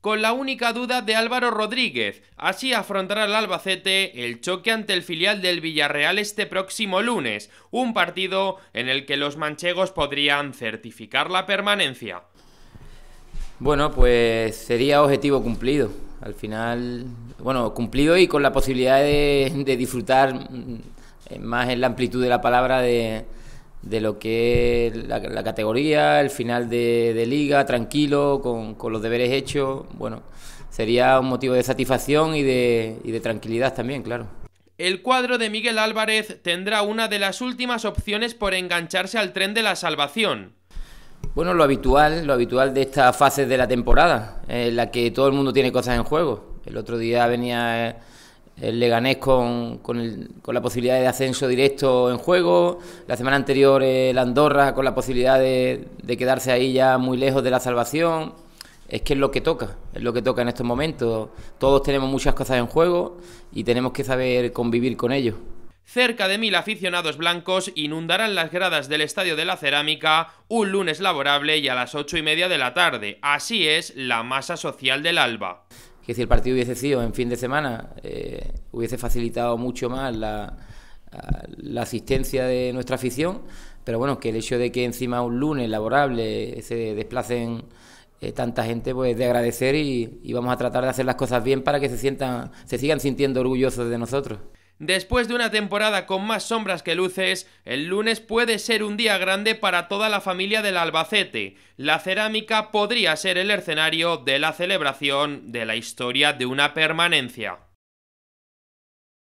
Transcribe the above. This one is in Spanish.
con la única duda de Álvaro Rodríguez. Así afrontará el Albacete el choque ante el filial del Villarreal este próximo lunes, un partido en el que los manchegos podrían certificar la permanencia. Bueno, pues sería objetivo cumplido. Al final, bueno, cumplido y con la posibilidad de, de disfrutar mm, más en la amplitud de la palabra de, de lo que es la, categoría, el final de, liga, tranquilo, con, los deberes hechos. Bueno, sería un motivo de satisfacción y de, de tranquilidad también, claro. El cuadro de Miguel Álvarez tendrá una de las últimas opciones por engancharse al tren de la salvación. Bueno, lo habitual, lo habitual de esta fase de la temporada, eh, en la que todo el mundo tiene cosas en juego. El otro día venía eh, eh, el Leganés con, con, la posibilidad de ascenso directo en juego, la semana anterior eh, el Andorra con la posibilidad de, quedarse ahí ya muy lejos de la salvación. Es que es lo que toca, es lo que toca en estos momentos. Todos tenemos muchas cosas en juego y tenemos que saber convivir con ello. Cerca de mil aficionados blancos inundarán las gradas del Estadio de la Cerámica un lunes laborable y a las ocho y media de la tarde. Así es la masa social del Alba que si el partido hubiese sido en fin de semana, eh, hubiese facilitado mucho más la, asistencia de nuestra afición, pero bueno, que el hecho de que encima un lunes laborable se desplacen eh, tanta gente, pues de agradecer y, y, vamos a tratar de hacer las cosas bien para que se, sientan, se sigan sintiendo orgullosos de nosotros. Después de una temporada con más sombras que luces, el lunes puede ser un día grande para toda la familia del Albacete. La cerámica podría ser el escenario de la celebración de la historia de una permanencia.